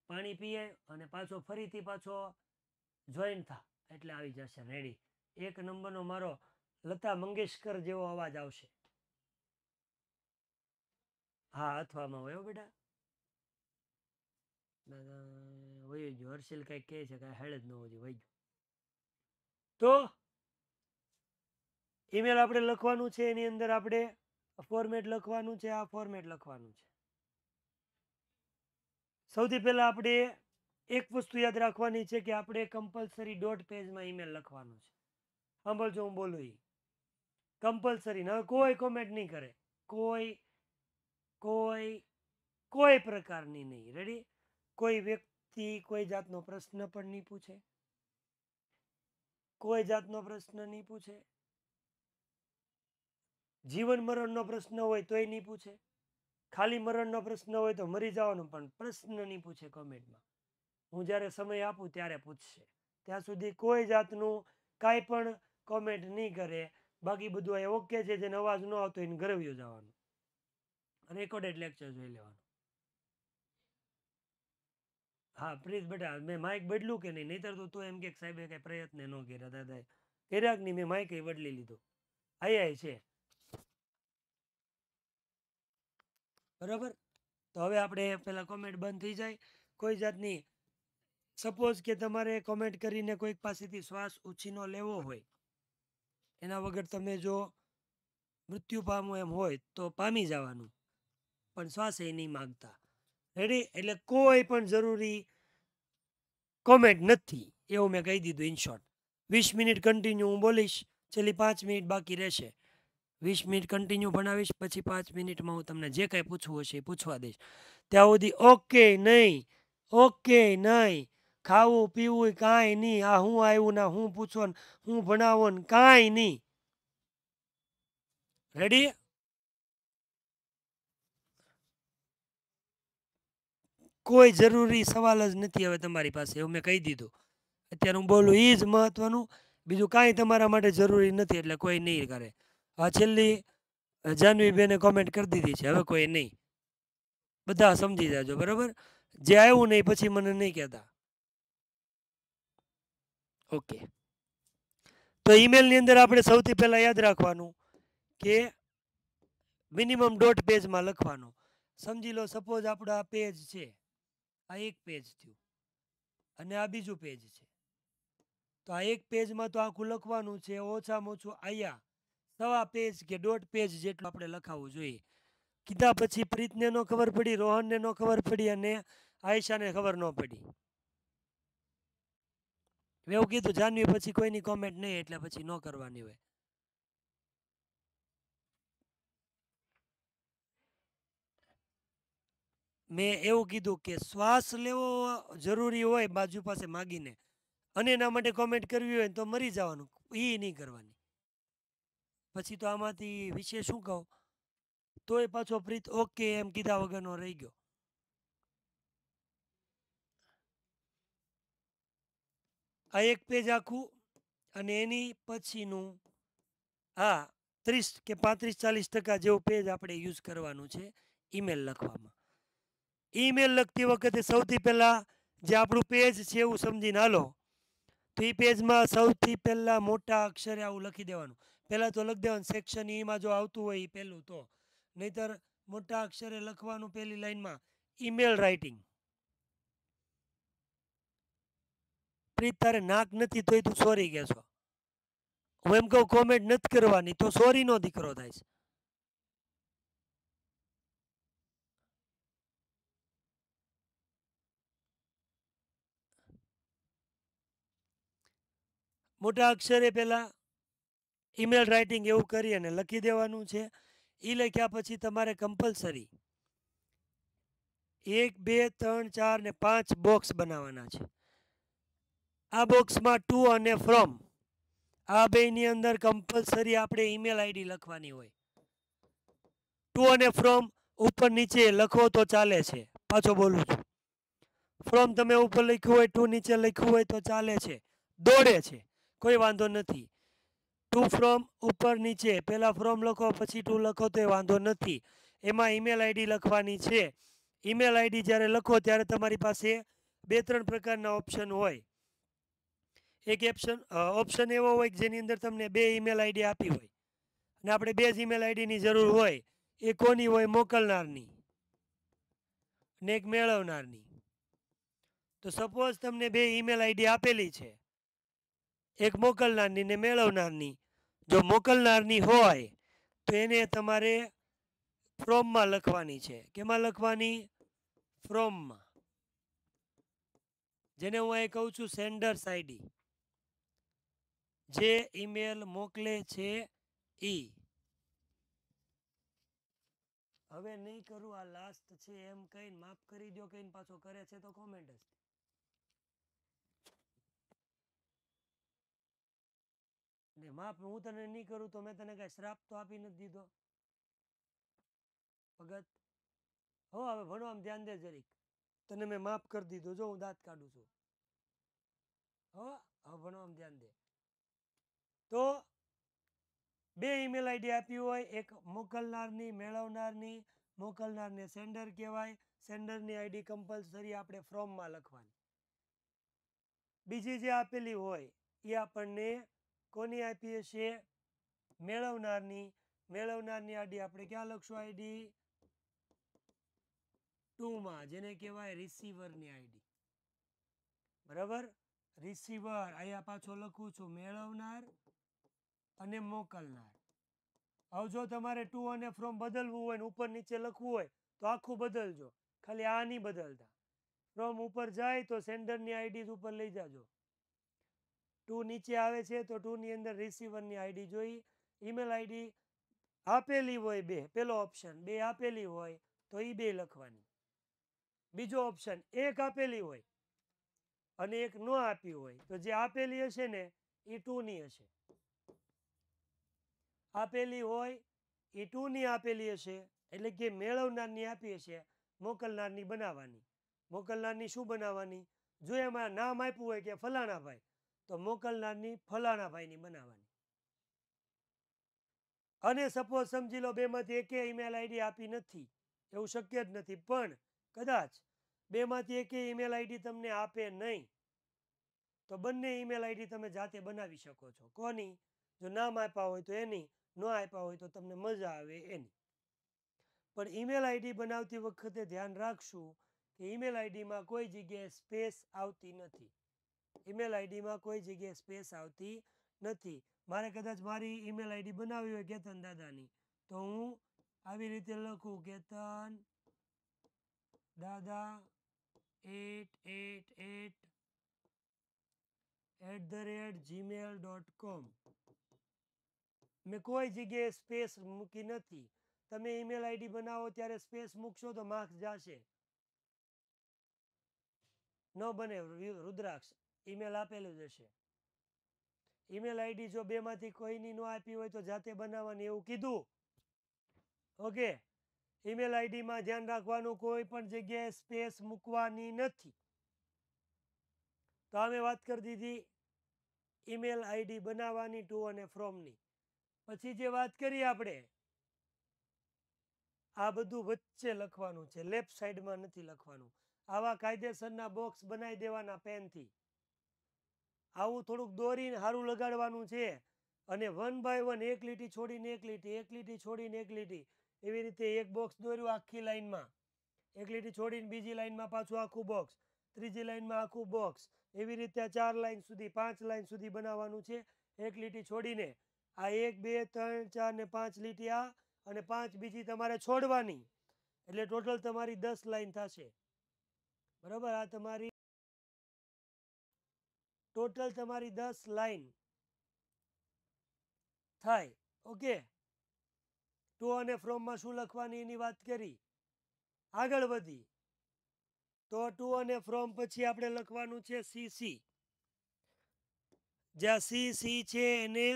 પાણી પીએ અને પાછો ફરીથી પાછો જોઈન થા એટલે આવી જશે રેડી એક નંબરનો મારો લતા મંગેશકર જેવો અવાજ આવશે હા અથવામાં હોય બેટા દાદા વહી ગયો હર્ષિલ કાંઈક કહે છે કાંઈ હેડ જ ન હોજી વહી તો ઈમેલ આપણે લખવાનું છે એની અંદર આપણે ફોર્મેટ લખવાનું છે આ ફોર્મેટ લખવાનું છે સૌથી પહેલાં આપણે એક વસ્તુ યાદ રાખવાની છે કે આપણે કમ્પલસરી ડોટ પેજમાં ઈમેલ લખવાનું છે સાંભળજો હું બોલું એ કમ્પલસરી હવે કોઈ કોમેન્ટ નહીં કરે કોઈ કોઈ કોઈ પ્રકારની નહીં રેડી કોઈ વ્યક્તિ થી કોઈ જાતનો પ્રશ્ન પણ નહીં પૂછે કોઈ જાતનો પ્રશ્ન નહીં પૂછે જીવન મરણનો પ્રશ્ન હોય તોય નહીં પૂછે ખાલી મરણનો પ્રશ્ન હોય તો મરી જવાનો પણ પ્રશ્ન નહીં પૂછે કોમેન્ટમાં હું જ્યારે સમય આપું ત્યારે પૂછશે ત્યાં સુધી કોઈ જાતનું કાંઈ પણ કોમેન્ટ નહીં કરે બાકી બધું એ ઓકે છે જેને અવાજ ન આવતો એને ગરવ્યો જવાનું રેકોર્ડેડ લેક્ચર જોઈ લેવાનું હા પ્લીઝ બેટા મેં માઇક બદલું કે નહીં નહીતર તો તું એમ કે સાહેબે કાંઈ પ્રયત્ન ન કર્યા દાદા કર્યા નહીં મેં માઇક બદલી લીધો આઈ છે બરાબર તો હવે આપણે પેલા કોમેન્ટ બંધ થઈ જાય કોઈ જાતની સપોઝ કે તમારે કોમેન્ટ કરીને કોઈક પાસેથી શ્વાસ ઉછીનો લેવો હોય એના વગર તમે જો મૃત્યુ પામો એમ હોય તો પામી જવાનું પણ શ્વાસ એ નહીં માગતા રેડી એટલે કોઈ પણ જરૂરી કોમેન્ટ નથી એવું મેં કહી દીધું ઇન શોર્ટ વીસ મિનિટ કન્ટિન્યુ હું બોલીશ છેલ્લી પાંચ મિનિટ બાકી રહેશે વીસ મિનિટ કન્ટિન્યુ ભણાવીશ પછી પાંચ મિનિટમાં હું તમને જે કાંઈ પૂછવું હશે એ પૂછવા દઈશ ત્યાં સુધી ઓકે નહીં ઓકે નહીં ખાવું પીવું કાંઈ નહીં આ હું આવ્યું ના હું પૂછો ને હું ભણાવો ને કાંઈ નહીં રેડી કોઈ જરૂરી સવાલ જ નથી હવે તમારી પાસે એવું મેં કહી દીધું અત્યારે હું બોલું એ જ મહત્ત્વનું બીજું કાંઈ તમારા માટે જરૂરી નથી એટલે કોઈ નહીં કરે આ છેલ્લી જાનવીબેને કોમેન્ટ કરી દીધી છે હવે કોઈ નહીં બધા સમજી જાજો બરાબર જે આવ્યું નહીં પછી મને નહીં કહેતા ઓકે તો ઈમેલની અંદર આપણે સૌથી પહેલાં યાદ રાખવાનું કે મિનિમમ ડોટ પેજમાં લખવાનું સમજી લો સપોઝ આપણો આ પેજ છે આ એક પેજ થયું અને આ બીજું પેજ છે તો આ એક પેજમાં તો આખું લખવાનું છે ઓછામાં ઓછું આયા સવા પેજ કે દોઢ પેજ જેટલું આપણે લખાવવું જોઈએ કીધા પછી પ્રીતને ન ખબર પડી રોહનને નો ખબર પડી અને આયશાને ખબર ન પડી એવું કીધું જાનવી પછી કોઈની કોમેન્ટ નહીં એટલે પછી ન કરવાની હોય મેં એવું કીધું કે શ્વાસ લેવો જરૂરી હોય બાજુ પાસે માગીને અને એના માટે કોમેન્ટ કરવી હોય તો મરી જવાનું એ નહીં કરવાની પછી તો આમાંથી વિશે શું કહો તોય પાછો પ્રીત ઓકે એમ કીધા વગરનો રહી ગયો આ એક પેજ આખું અને એની પછીનું હા ત્રીસ કે પાંત્રીસ ચાલીસ ટકા જેવું પેજ આપણે યુઝ કરવાનું છે ઈમેલ લખવામાં ઈમેલ લખતી વખતે સૌથી પહેલાં જે આપણું પેજ છે એવું સમજીને હાલો તો એ પેજમાં સૌથી પહેલાં મોટા અક્ષરે આવું લખી દેવાનું પહેલાં તો લખી દેવાનું સેક્શન ઈમાં જો આવતું હોય એ પહેલું તો નહીતર મોટા અક્ષરે લખવાનું પહેલી લાઈનમાં ઈમેલ રાઇટિંગ પ્રીત તારે નાક નથી તોય તું સોરી કહેશો હું એમ કહું કોમેન્ટ નથી કરવાની તો સોરીનો દીકરો થાય છે મોટા અક્ષરે પહેલાં ઇમેલ રાઇટિંગ એવું કરી અને લખી દેવાનું છે એ લખ્યા પછી તમારે કમ્પલસરી એક બે ત્રણ ચાર ને પાંચ બોક્સ બનાવવાના છે આ બોક્સમાં ટુ અને ફ્રોમ આ બેની અંદર કમ્પલસરી આપણે ઈમેલ આઈડી લખવાની હોય ટુ અને ફ્રોમ ઉપર નીચે લખો તો ચાલે છે પાછો બોલું છું ફ્રોમ તમે ઉપર લખ્યું હોય ટુ નીચે લખ્યું હોય તો ચાલે છે દોડે છે કોઈ વાંધો નથી ટુ ફ્રોમ ઉપર નીચે પહેલાં ફ્રોમ લખો પછી ટુ લખો તો એ વાંધો નથી એમાં ઈમેલ આઈડી લખવાની છે ઈમેલ આઈડી જ્યારે લખો ત્યારે તમારી પાસે બે ત્રણ પ્રકારના ઓપ્શન હોય એક એપ્શન ઓપ્શન એવો હોય કે જેની અંદર તમને બે ઈમેલ આઈડી આપી હોય અને આપણે બે જ ઈમેલ આઈડીની જરૂર હોય એ કોની હોય મોકલનારની ને એક મેળવનારની તો સપોઝ તમને બે ઈમેલ આઈડી આપેલી છે એક મોકલનારની ને મેળવનારની જો મોકલનારની હોય તો એને તમારે ફ્રોમમાં લખવાની છે કેમાં લખવાની ફ્રોમમાં જેને હું અહીં કહું છું સેન્ડર્સ આઈડી જે ઈમેલ મોકલે છે ઈ હવે નહીં કરું આ લાસ્ટ છે એમ કહીને માફ કરી દો કહીને પાછો કરે છે તો કોમેન્ટ જ અને માફ હું તને નહીં કરું તો મેં તને કઈ શ્રાપ તો આપી નથી દીધો ભગત હો હવે ભણવામાં ધ્યાન દે જરીક તને મેં માફ કરી દીધો જો હું દાંત કાઢું છું હો હવે ભણવામાં ધ્યાન દે તો બે ઈમેલ આઈડી આપી હોય એક મોકલનારની મેળવનારની મોકલનારને સેન્ડર કહેવાય સેન્ડરની આઈડી કમ્પલસરી આપણે ફ્રોમમાં લખવાની બીજી જે આપેલી હોય એ આપણને કોની આપીએ છીએ મેળવનારની મેળવનારની આઈડી આપણે ક્યાં લખશું આઈડી ટુમાં જેને કહેવાય રિસીવરની આઈડી બરાબર રિસીવર અહીંયા પાછો લખું છું મેળવનાર અને મોકલનાર હવે જો તમારે ટુ અને ફ્રોમ બદલવું હોય ને ઉપર નીચે લખવું હોય તો આખું બદલજો ખાલી આ નહીં બદલતા ફ્રોમ ઉપર જાય તો સેન્ડરની આઈડી ઉપર લઈ જાજો ટુ નીચે આવે છે તો ટુની અંદર રિસીવરની આઈડી જોઈ ઈમેલ આઈડી આપેલી હોય બે પેલો ઓપ્શન બે આપેલી હોય તો એ બે લખવાની બીજો ઓપ્શન એક આપેલી હોય અને એક ન આપી હોય તો જે આપેલી હશે ને એ ટુની હશે આપેલી હોય એ ટુની આપેલી હશે એટલે કે મેળવનારની આપી હશે મોકલનારની બનાવવાની મોકલનારની શું બનાવવાની જો એમાં નામ આપ્યું હોય કે ફલાણા ભાઈ તો મોકલનારની ફલાણા ભાઈની બનાવવાની અને સપોઝ સમજી લો બેમાંથી એકે ઈમેલ આઈડી આપી નથી એવું શક્ય જ નથી પણ કદાચ બેમાંથી એકે ઈમેલ આઈડી તમને આપે નહીં તો બંને ઈમેલ આઈડી તમે જાતે બનાવી શકો છો કોની જો નામ આપ્યા હોય તો એની ન આપ્યા હોય તો તમને મજા આવે એની પણ ઈમેલ આઈડી બનાવતી વખતે ધ્યાન રાખશું કે ઈમેલ આઈડીમાં કોઈ જગ્યાએ સ્પેસ આવતી નથી ઈમેલ આઈડીમાં કોઈ જગ્યાએ સ્પેસ આવતી નથી મારે કદાચ મારી ઈમેલ આઈડી બનાવી હોય કેતન દાદાની તો હું આવી રીતે લખું કેતન દાદા at at at at the rate Gmail dot com મેં કોઈ જગ્યાએ સ્પેસ મૂકી નથી તમે ઈમેલ આઈડી બનાવો ત્યારે સ્પેસ મૂકશો તો માર્ક્સ જશે ન બને રુદ્રાક્ષ ઈમેલ આપેલું જ હશે ઈમેલ આઈડી જો બેમાંથી કોઈની ન આપી હોય તો જાતે બનાવવાની એવું કીધું ઓકે ઈમેલ આઈડીમાં ધ્યાન રાખવાનું કોઈ પણ જગ્યાએ સ્પેસ મૂકવાની નથી તો અમે વાત કરી દીધી ઈમેલ આઈડી બનાવવાની ટુ અને ફ્રોમની પછી જે વાત કરી આપણે આ બધું વચ્ચે લખવાનું છે લેફ્ટ સાઈડમાં નથી લખવાનું આવા કાયદેસરના બોક્સ બનાવી દેવાના પેનથી આવું થોડુંક દોરીને સારું લગાડવાનું છે અને વન બાય વન એક લીટી છોડીને એક લીટી એક લીટી છોડીને એક લીટી એવી રીતે એક બોક્સ દોર્યું આખી લાઇનમાં એક લીટી છોડીને બીજી લાઇનમાં પાછું આખું બોક્સ ત્રીજી લાઇનમાં આખું બોક્સ એવી રીતે ચાર લાઇન સુધી પાંચ લાઇન સુધી બનાવવાનું છે એક લીટી છોડીને આ એક બે ત્રણ ચાર ને પાંચ લીટી આ અને પાંચ બીજી તમારે છોડવાની એટલે ટોટલ તમારી દસ લાઇન થશે બરાબર આ તમારી ટોટલ તમારી દસ લાઈન થાય ઓકે ટુ અને ફ્રોમમાં શું લખવાની એની વાત કરી આગળ વધી તો ટુ અને ફ્રોમ પછી આપણે લખવાનું છે સી સી જ્યાં સી સી છે એને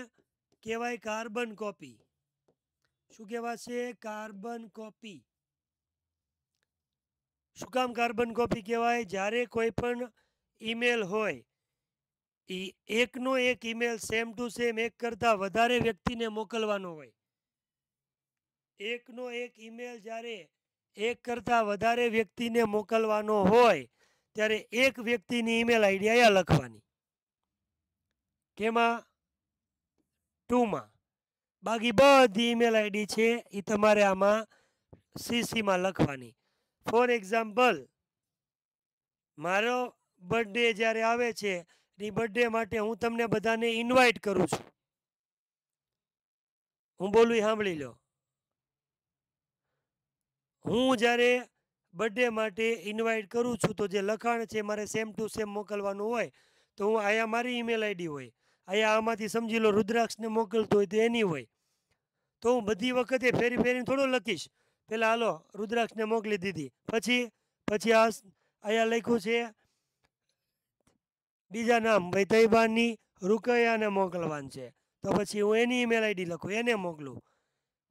કહેવાય કાર્બન કોપી શું કહેવાશે કાર્બન કોપી શું કામ કાર્બન કોપી કહેવાય જ્યારે કોઈ પણ ઈમેલ હોય એ એકનો એક ઈમેલ સેમ ટુ સેમ એક કરતાં વધારે વ્યક્તિને મોકલવાનો હોય એકનો એક ઈમેલ જ્યારે એક કરતાં વધારે વ્યક્તિને મોકલવાનો હોય ત્યારે એક વ્યક્તિની ઈમેલ આઈડિયા લખવાની કેમાં ટુમાં બાકી બધી ઈમેલ આઈડી છે એ તમારે આમાં સીસીમાં લખવાની ફોર એક્ઝામ્પલ મારો બર્થડે જ્યારે આવે છે હેપી બર્થડે માટે હું તમને બધાને ઇન્વાઇટ કરું છું હું બોલું સાંભળી લો હું જ્યારે બર્થડે માટે ઇન્વાઇટ કરું છું તો જે લખાણ છે મારે સેમ ટુ સેમ મોકલવાનું હોય તો હું અહીંયા મારી ઈમેલ આઈડી હોય અહીંયા આમાંથી સમજી લો રુદ્રાક્ષને મોકલતો હોય તો એની હોય તો હું બધી વખતે ફેરી ફેરીને થોડો લખીશ પહેલાં હાલો રુદ્રાક્ષને મોકલી દીધી પછી પછી આ અહીંયા લખ્યું છે બીજા નામ વૈતૈબાની રૂકૈયાને મોકલવાનું છે તો પછી હું એની ઈમેલ આઈડી લખું એને મોકલું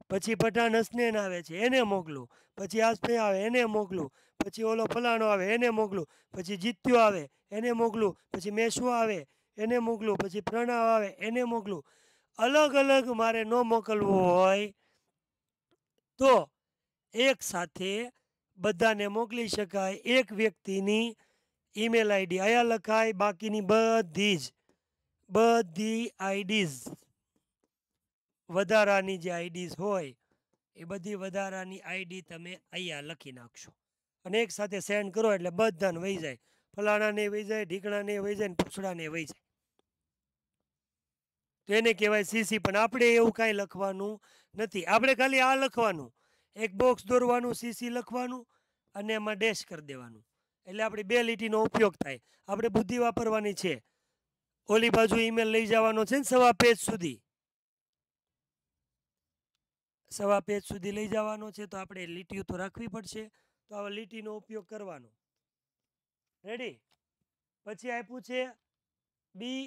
પછી પઠાણ હસનેન આવે છે એને મોકલું પછી આસફે આવે એને મોકલું પછી ઓલો ફલાણો આવે એને મોકલું પછી જીત્યો આવે એને મોકલું પછી મેસુ આવે એને મોકલું પછી પ્રણવ આવે એને મોકલું અલગ અલગ મારે ન મોકલવું હોય તો એક સાથે બધાને મોકલી શકાય એક વ્યક્તિની ઈમેલ આઈડી અહીંયા લખાય બાકીની બધી જ બધી આઈડીઝ વધારાની જે આઈડીઝ હોય એ બધી વધારાની આઈડી તમે અહીંયા લખી નાખશો અને એક સાથે સેન્ડ કરો એટલે બધાને વહી જાય ફલાણાને વહી જાય ઢીકણાને વહી જાય ને પૂછડાને વહી જાય તો એને કહેવાય સીસી પણ આપણે એવું કાંઈ લખવાનું નથી આપણે ખાલી આ લખવાનું એક બોક્સ દોરવાનું સીસી લખવાનું અને એમાં ડેશ કરી દેવાનું એટલે આપણે બે લીટીનો ઉપયોગ થાય આપણે બુદ્ધિ વાપરવાની છે ઓલી બાજુ ઈમેલ લઈ જવાનો છે ને સવા પેજ સુધી સવા પેજ સુધી લઈ જવાનો છે તો આપણે લીટીઓ તો રાખવી પડશે તો આવા લીટીનો ઉપયોગ કરવાનો રેડી પછી આપ્યું છે બી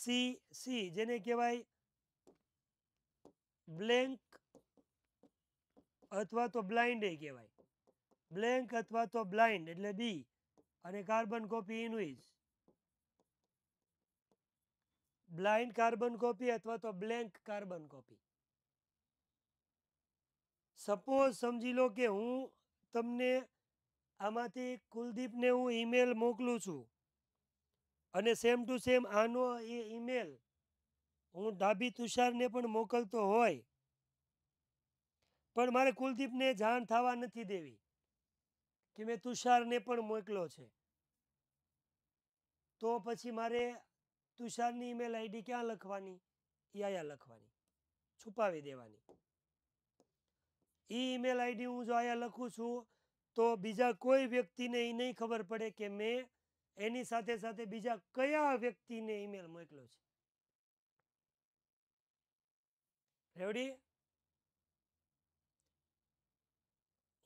સી સી જેને કહેવાય બ્લેન્ક અથવા તો બ્લાઇન્ડ એ કહેવાય બ્લેન્ક અથવા તો બ્લાઇન્ડ એટલે બી અને કાર્બન કોપી ઇન્વીઝ બ્લાઇન્ડ કાર્બન કોપી અથવા તો બ્લેન્ક કાર્બન કોપી સપોઝ સમજી લો કે હું તમને આમાંથી કુલદીપને હું ઈમેલ મોકલું છું અને સેમ ટુ સેમ આનો એ ઈમેલ હું ડાબી તુષારને પણ મોકલતો હોય પણ મારે કુલદીપને જાણ થવા નથી દેવી કે મેં તુષારને પણ મોકલો છે તો પછી મારે તુષારની ઈમેલ આઈડી ક્યાં લખવાની યાયા લખવાની છુપાવી દેવાની એ ઈમેલ આઈડી હું જો આયા લખું છું તો બીજા કોઈ વ્યક્તિને એ નહીં ખબર પડે કે મેં એની સાથે સાથે બીજા કયા વ્યક્તિને ઈમેલ મોકલો છે રેવડી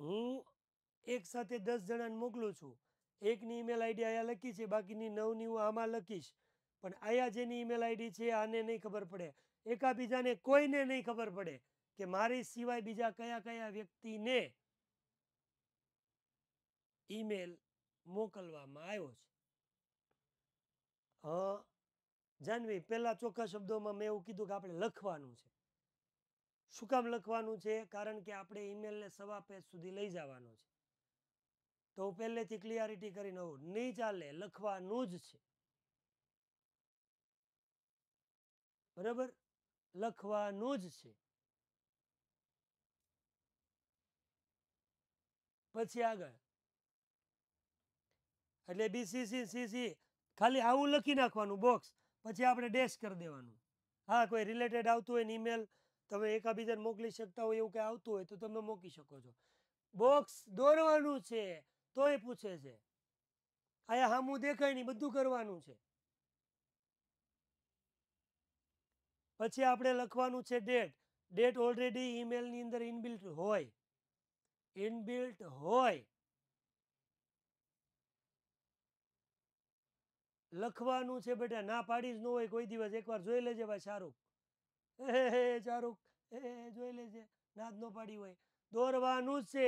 હું એક સાથે દસ જણાને મોકલું છું એકની ઈમેલ આઈડી અહીંયા લખી છે બાકીની નવની હું આમાં લખીશ પણ અહીંયા જેની ઈમેલ આઈડી છે આને નહીં ખબર પડે એકાબીજાને કોઈને નહીં ખબર પડે કે મારી સિવાય બીજા કયા કયા વ્યક્તિને ઈમેલ મોકલવામાં આવ્યો છે હા જાનવી પહેલા ચોખ્ખા શબ્દોમાં મેં એવું કીધું કે આપણે લખવાનું છે શું કામ લખવાનું છે કારણ કે આપણે ઈમેલને સવા પેજ સુધી લઈ જવાનો છે તો પહેલેથી ક્લિયરિટી કરીને હોવું નહીં ચાલે લખવાનું જ છે બરાબર લખવાનું જ છે પછી આગળ એટલે બીસીસી સીસી ખાલી આવું લખી નાખવાનું બોક્સ પછી આપણે ડેશ કરી દેવાનું હા કોઈ રિલેટેડ આવતું હોય ઈમેલ તમે એકાબીજાને મોકલી શકતા હોય એવું કંઈ આવતું હોય તો તમે મોકલી શકો છો બોક્સ દોરવાનું છે તોય પૂછે છે આયા હામું દેખાય નહીં બધું કરવાનું છે પછી આપણે લખવાનું છે ડેટ ડેટ ઓલરેડી ઈમેલની અંદર ઇનબિલ્ટ હોય ઇનબિલ્ટ હોય લખવાનું છે બેટા ના પાડી જ ન હોય કોઈ દિવસ એકવાર જોઈ લેજે ભાઈ શાહરૂખ એ શાહરૂખ એ જોઈ લેજે ના જ ન પાડી હોય દોરવાનું છે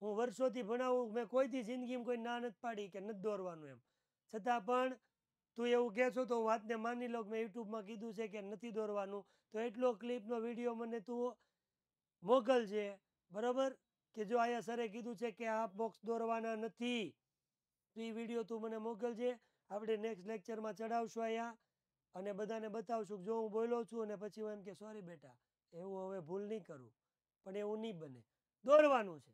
હું વર્ષોથી ભણાવું મેં કોઈથી જિંદગીમાં કોઈ ના નથી પાડી કે નથી દોરવાનું એમ છતાં પણ તું એવું કહેશો તો વાતને માની લઉં મેં યુટ્યુબમાં કીધું છે કે નથી દોરવાનું તો એટલો ક્લિપનો વિડીયો મને તું મોકલજે બરાબર કે જો આયા સરે કીધું છે કે આ બોક્સ દોરવાના નથી તો એ વિડીયો તું મને મોકલજે આપણે નેક્સ્ટ લેક્ચરમાં ચડાવશું અહીંયા અને બધાને બતાવશું જો હું બોલો છું અને પછી હું એમ કે સોરી બેટા એવું હવે ભૂલ નહીં કરું પણ એવું નહીં બને દોરવાનું છે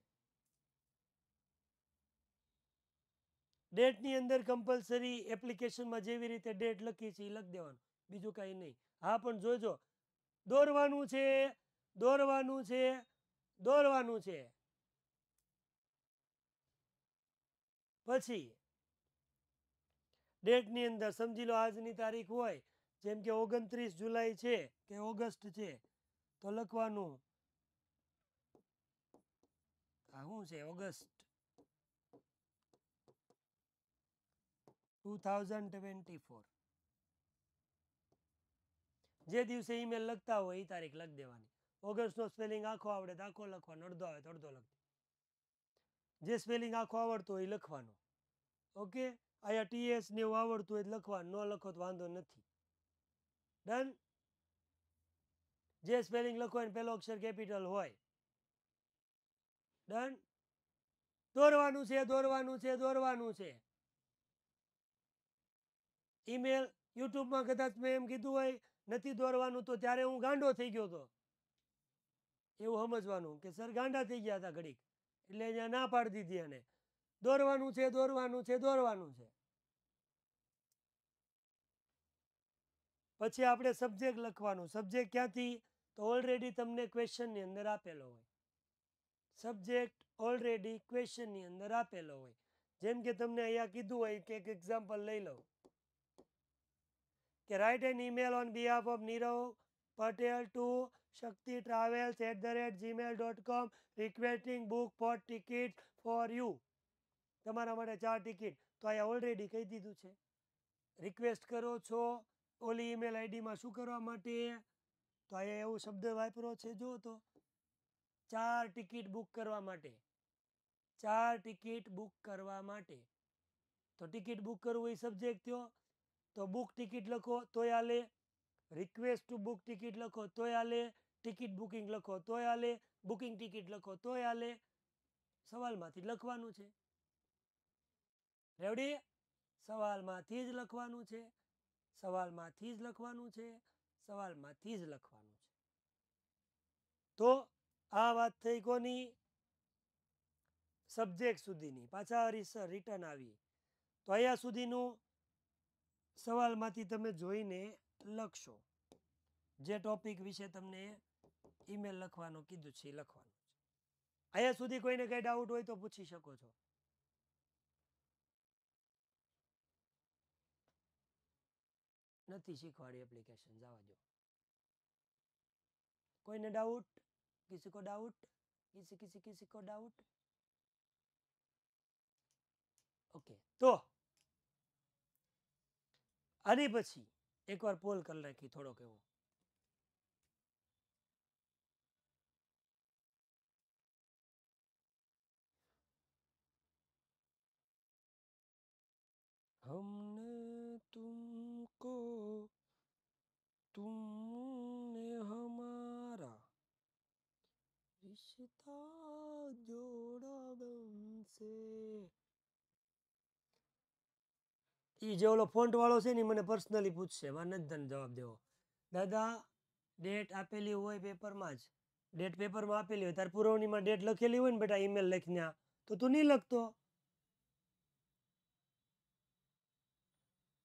ડેટની અંદર કમ્પલસરી એપ્લિકેશનમાં જેવી રીતે ડેટ લખી છે એ લખી દેવાનું બીજું કાંઈ નહીં હા પણ જોજો દોરવાનું છે દોરવાનું છે દોરવાનું છે પછી ડેટની અંદર સમજી લો આજની તારીખ હોય જેમ કે ઓગણત્રીસ જુલાઈ છે કે ઓગસ્ટ છે તો લખવાનું આ શું છે ઓગસ્ટ 2024 જે દિવસે ઈમેલ લખતા હોય એ તારીખ લખી દેવાની ઓગસ્ટનો સ્પેલિંગ આખો આવડે તો આખો લખવાનો અડધો આવે તો અડધો લખી જે સ્પેલિંગ આખો આવડતો હોય એ લખવાનો ઓકે અહીંયા ટીએસ ને એવું આવડતું હોય લખવાનું ન લખો તો વાંધો નથી ડન જે સ્પેલિંગ લખો એને પહેલો અક્ષર કેપિટલ હોય ડન દોરવાનું છે દોરવાનું છે દોરવાનું છે ઈમેલ યુટ્યુબમાં કદાચ મેં એમ કીધું હોય નથી દોરવાનું તો ત્યારે હું ગાંડો થઈ ગયો હતો એવું સમજવાનું કે સર ગાંડા થઈ ગયા હતા ઘડીક એટલે અહીંયા ના પાડી દીધી એને દોરવાનું છે દોરવાનું છે દોરવાનું છે પછી આપણે સબ્જેક્ટ લખવાનું સબ્જેક્ટ ક્યાંથી તો ઓલરેડી તમને ક્વેશ્ચનની અંદર આપેલો હોય સબ્જેક્ટ ઓલરેડી ક્વેશ્ચનની અંદર આપેલો હોય જેમ કે તમને અહીંયા કીધું હોય કે એક એક્ઝામ્પલ લઈ લઉં કે write an email on behalf of Nirav Patel to Shakti Travels at the rate Gmail dot com requesting book for ticket for you તમારા માટે ચાર ટિકિટ તો અહીંયા ઓલરેડી કહી દીધું છે રિક્વેસ્ટ કરો છો ઓલી ઈમેલ આઈડીમાં શું કરવા માટે તો અહીંયા એવો શબ્દ વાપરો છે જો તો ચાર ટિકિટ બુક કરવા માટે ચાર ટિકિટ બુક કરવા માટે તો ટિકિટ બુક કરવું એ સબ્જેક્ટ થયો તો બુક ટિકિટ લખો તોય આલે રિક્વેસ્ટ ટુ બુક ટિકિટ લખો તોય આલે ટિકિટ બુકિંગ લખો તોય આલે બુકિંગ ટિકિટ લખો તોય આલે સવાલમાંથી લખવાનું છે રેવડી સવાલમાંથી જ લખવાનું છે સવાલમાંથી જ લખવાનું છે સવાલમાંથી જ લખવાનું છે તો આ વાત થઈ કોની સબ્જેક્ટ સુધીની પાછા રિટર્ન આવી તો અહીંયા સુધીનું સવાલમાંથી તમે જોઈને લખશો જે ટોપિક વિશે તમને ઈમેલ લખવાનો કીધું છે લખવાનું છે અહીંયા સુધી કોઈને કંઈ ડાઉટ હોય તો પૂછી શકો છો નથી શીખવાડી એપ્લિકેશન જવા દો કોઈને ડાઉટ કિસી કો ડાઉટ કિસી કિસી કિસી કો ડાઉટ ઓકે તો અને પછી એકવાર પોલ કરી નાખી થોડોક એવો हमने तुमको तुमने हमारा रिश्ता जोड़ा गम से એ જે ઓલો ફોન્ટવાળો છે ને મને પર્સનલી પૂછશે મારે નથી તને જવાબ દેવો દાદા ડેટ આપેલી હોય પેપરમાં જ ડેટ પેપરમાં આપેલી હોય તારે પુરવણીમાં ડેટ લખેલી હોય ને બેટા ઈમેલ લખીને તો તું નહીં લખતો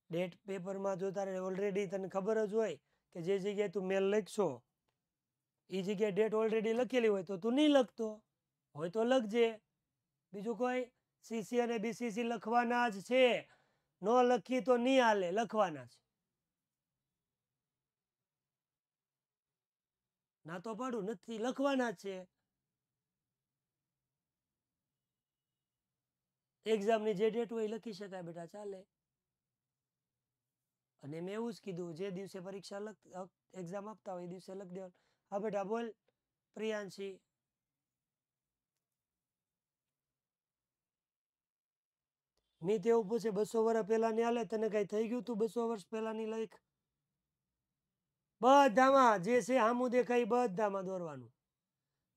ડેટ પેપરમાં જો તારે ઓલરેડી તને ખબર જ હોય કે જે જગ્યાએ તું મેલ લખશો એ જગ્યાએ ડેટ ઓલરેડી લખેલી હોય તો તું નહીં લખતો હોય તો લખજે બીજું કોઈ સીસી અને બીસીસી લખવાના જ છે ન લખીએ તો નહીં હાલે લખવાના છે ના તો પાડું નથી લખવાના છે એક્ઝામની જે ડેટ હોય લખી શકાય બેટા ચાલે અને મેં એવું જ કીધું જે દિવસે પરીક્ષા લખ એક્ઝામ આપતા હોય એ દિવસે લખી દેવાનું હા બેટા બોલ પ્રિયાંશી મે દેવબોજે 200 વર્ષ પહેલા ન્યાલે તને કઈ થઈ ગયું તું 200 વર્ષ પહેલા નઈ લઈક બધામાં જે સે હામુ દેખાઈ બધામાં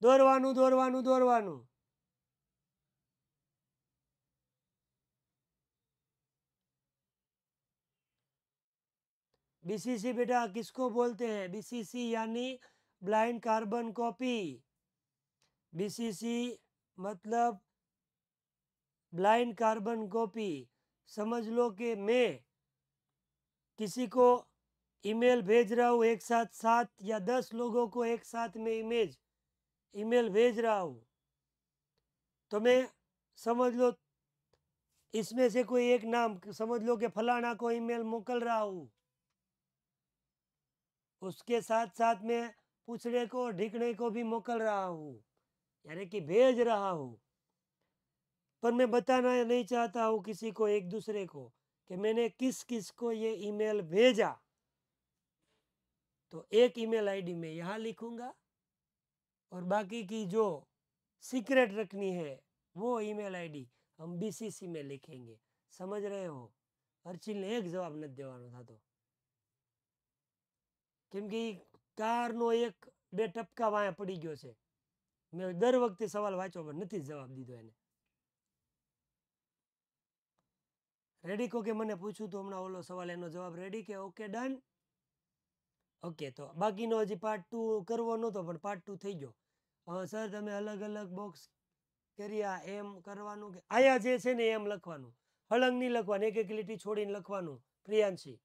દોરવાનું દોરવાનું દોરવાનું બીસીસી બેટા કಿಸ್કો બોલતે હે બીસીસી યાની બ્લાઇન્ડ કાર્બન કોપી બીસીસી મતલબ ब्लाइंड कार्बन कॉपी समझ लो कि मैं किसी को ईमेल भेज रहा हूँ एक साथ सात या दस लोगों को एक साथ में इमेज ईमेल भेज रहा हूँ तो मैं समझ लो इसमें से कोई एक नाम समझ लो कि फलाना को ईमेल मोकल रहा हूँ उसके साथ साथ में पूछने को ढिकने को भी मोकल रहा हूँ यानी कि भेज रहा हूँ पर मैं बताना नहीं चाहता हूँ किसी को एक दूसरे को कि मैंने किस किस को ये ईमेल भेजा तो एक ईमेल आईडी मैं यहाँ लिखूँगा और बाकी की जो सीक्रेट रखनी है वो ईमेल आईडी हम बीसीसी में लिखेंगे समझ रहे हो અર્ચિલને એક જવાબ નથી દેવાનો થતો કેમ કે કારનો એક બે ટપકા વાયા પડી ગયો છે मैं दर वक्त सवाल વાંચવા પણ નથી જવાબ દીધો એને રેડી કોકે મને પૂછ્યું તો હમણાં ઓલો સવાલ એનો જવાબ રેડી કે ઓકે ડન ઓકે તો બાકીનો હજી પાર્ટ ટુ કરવો નહોતો પણ પાર્ટ ટુ થઈ ગયો સર તમે અલગ અલગ બોક્સ કર્યા એમ કરવાનું કે આયા જે છે ને એમ લખવાનું હળંગ નહીં લખવાનું એક એક લીટી છોડીને લખવાનું પ્રિયાંશી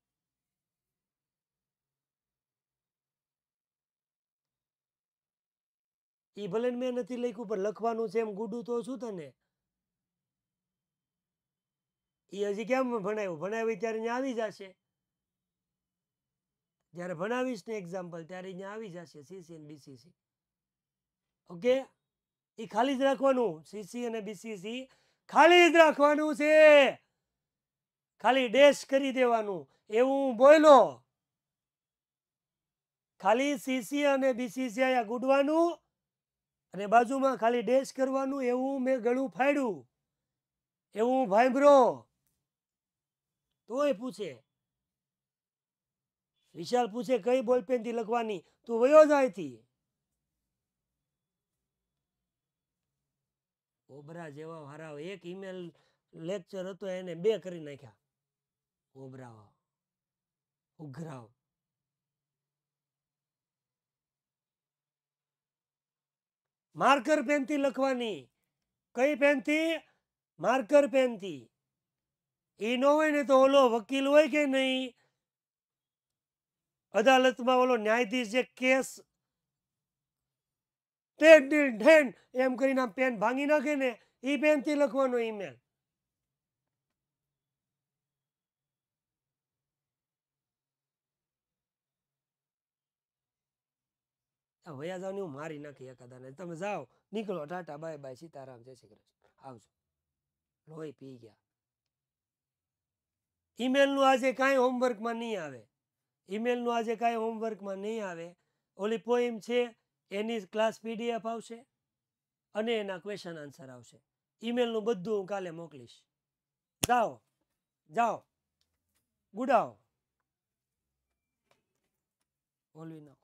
એ ભલે મેં નથી લખ્યું પણ લખવાનું છે એમ ગુડું તો શું તને એ હજી કેમ ભણાવ્યું ભણાવી ત્યારે અહીંયા આવી જશે જ્યારે ભણાવીશ ને એક્ઝામ્પલ ત્યારે અહીંયા આવી જશે સીસી અને બીસીસી ઓકે એ ખાલી જ રાખવાનું સીસી અને બીસીસી ખાલી જ રાખવાનું છે ખાલી ડેશ કરી દેવાનું એવું બોલો ખાલી સીસી અને બીસીસી અહીંયા ગુડવાનું અને બાજુમાં ખાલી ડેશ કરવાનું એવું મેં ગળું ફાડ્યું એવું ભાઈબ્રો તોય પૂછે વિશાલ પૂછે કઈ બોલપેનથી લખવાની તું વયો જાયથી ઓબરા જેવા વારાવ એક ઈમેલ લેક્ચર હતો એને બે કરી નાખ્યા ઓબરાવ ઉઘરાવ માર્કર પેનથી લખવાની કઈ પેનથી માર્કર પેનથી એ ન હોય ને તો ઓલો વકીલ હોય કે નહીં અદાલતમાં ઓલો ન્યાયાધીશ જે કેસ એમ કરીને આમ પેન ભાંગી નાખે ને એ પેનથી લખવાનો ઈમેલ વયા જાવ હું મારી નાખી એકાદાને તમે જાઓ નીકળો ટાટા બાય બાય સીતારામ જય શ્રી કૃષ્ણ આવજો લોહી પી ગયા ઈમેલનું આજે કાંઈ હોમવર્કમાં નહીં આવે ઈમેલનું આજે કાંઈ હોમવર્કમાં નહીં આવે ઓલી પોઈમ છે એની ક્લાસ પીડીએફ આવશે અને એના ક્વેશ્ચન આન્સર આવશે ઈમેલનું બધું હું કાલે મોકલીશ જાઓ જાઓ ગુડાઓ ઓલવી નાખો